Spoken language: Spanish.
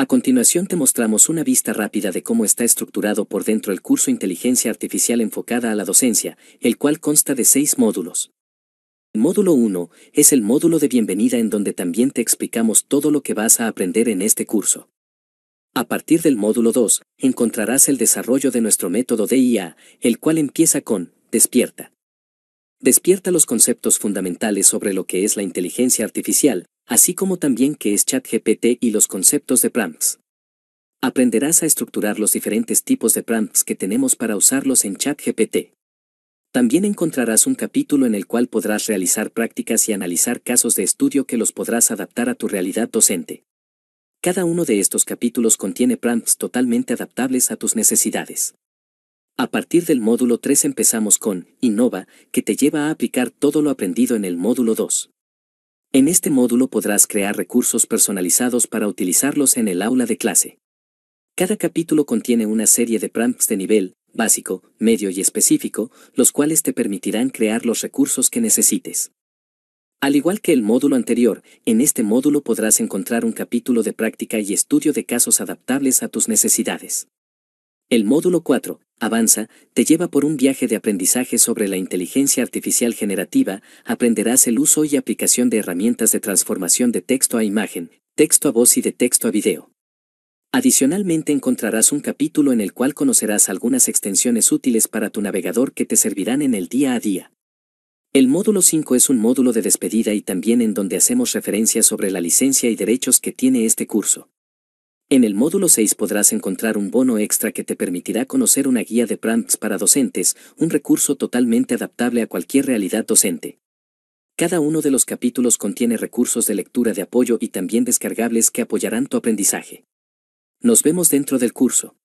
A continuación te mostramos una vista rápida de cómo está estructurado por dentro el curso Inteligencia Artificial enfocada a la docencia, el cual consta de seis módulos. El módulo 1 es el módulo de bienvenida en donde también te explicamos todo lo que vas a aprender en este curso. A partir del módulo 2, encontrarás el desarrollo de nuestro método de IA, el cual empieza con Despierta. Despierta los conceptos fundamentales sobre lo que es la inteligencia artificial, así como también qué es ChatGPT y los conceptos de prompts. Aprenderás a estructurar los diferentes tipos de prompts que tenemos para usarlos en ChatGPT. También encontrarás un capítulo en el cual podrás realizar prácticas y analizar casos de estudio que los podrás adaptar a tu realidad docente. Cada uno de estos capítulos contiene prompts totalmente adaptables a tus necesidades. A partir del módulo 3 empezamos con Innova, que te lleva a aplicar todo lo aprendido en el módulo 2. En este módulo podrás crear recursos personalizados para utilizarlos en el aula de clase. Cada capítulo contiene una serie de prompts de nivel, básico, medio y específico, los cuales te permitirán crear los recursos que necesites. Al igual que el módulo anterior, en este módulo podrás encontrar un capítulo de práctica y estudio de casos adaptables a tus necesidades. El módulo 4, Avanza te lleva por un viaje de aprendizaje sobre la inteligencia artificial generativa, aprenderás el uso y aplicación de herramientas de transformación de texto a imagen, texto a voz y de texto a video. Adicionalmente encontrarás un capítulo en el cual conocerás algunas extensiones útiles para tu navegador que te servirán en el día a día. El módulo 5 es un módulo de despedida y también en donde hacemos referencia sobre la licencia y derechos que tiene este curso. En el módulo 6 podrás encontrar un bono extra que te permitirá conocer una guía de prompts para docentes, un recurso totalmente adaptable a cualquier realidad docente. Cada uno de los capítulos contiene recursos de lectura de apoyo y también descargables que apoyarán tu aprendizaje. Nos vemos dentro del curso.